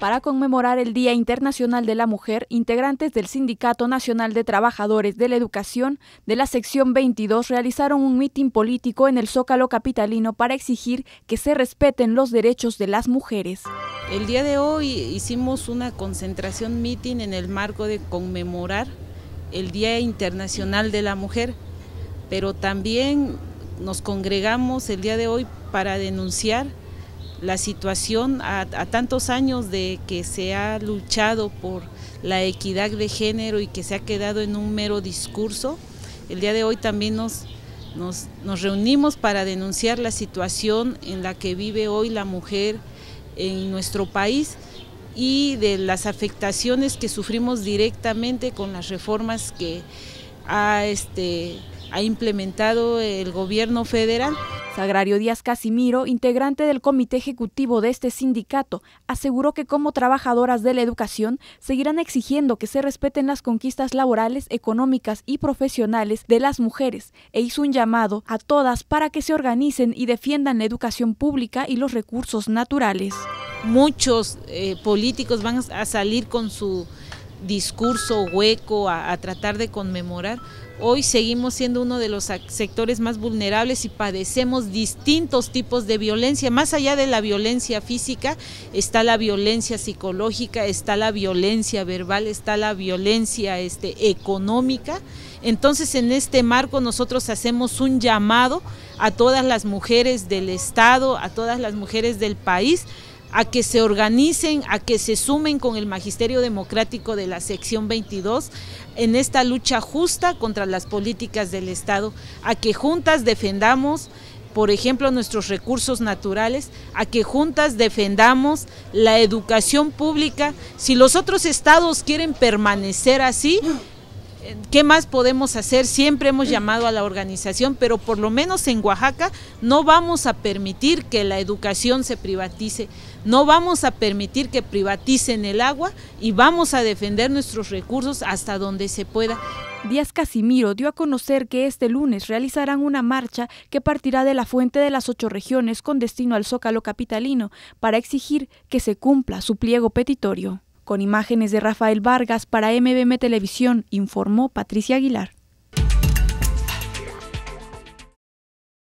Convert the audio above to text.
Para conmemorar el Día Internacional de la Mujer, integrantes del Sindicato Nacional de Trabajadores de la Educación de la sección 22 realizaron un mitin político en el Zócalo capitalino para exigir que se respeten los derechos de las mujeres. El día de hoy hicimos una concentración mitin en el marco de conmemorar el Día Internacional de la Mujer, pero también nos congregamos el día de hoy para denunciar la situación a, tantos años de que se ha luchado por la equidad de género y que se ha quedado en un mero discurso. El día de hoy también nos, reunimos para denunciar la situación en la que vive hoy la mujer en nuestro país y de las afectaciones que sufrimos directamente con las reformas que ha este, implementado el gobierno federal. Sagrario Díaz Casimiro, integrante del comité ejecutivo de este sindicato, aseguró que como trabajadoras de la educación seguirán exigiendo que se respeten las conquistas laborales, económicas y profesionales de las mujeres e hizo un llamado a todas para que se organicen y defiendan la educación pública y los recursos naturales. Muchos eh, políticos van a salir con su discurso hueco a, tratar de conmemorar, hoy seguimos siendo uno de los sectores más vulnerables y padecemos distintos tipos de violencia. Más allá de la violencia física, está la violencia psicológica, está la violencia verbal, está la violencia este, económica. Entonces, en este marco nosotros hacemos un llamado a todas las mujeres del Estado, a todas las mujeres del país, a que se organicen, a que se sumen con el Magisterio Democrático de la Sección 22 en esta lucha justa contra las políticas del Estado, a que juntas defendamos por ejemplo, nuestros recursos naturales, a que juntas defendamos la educación pública. Si los otros estados quieren permanecer así, ¿Qué más podemos hacer? Siempre hemos llamado a la organización, pero por lo menos en Oaxaca no vamos a permitir que la educación se privatice, no vamos a permitir que privaticen el agua y vamos a defender nuestros recursos hasta donde se pueda. Díaz Casimiro dio a conocer que este lunes realizarán una marcha que partirá de la fuente de las ocho regiones con destino al Zócalo Capitalino para exigir que se cumpla su pliego petitorio. Con imágenes de Rafael Vargas para MBM Televisión, informó Patricia Aguilar.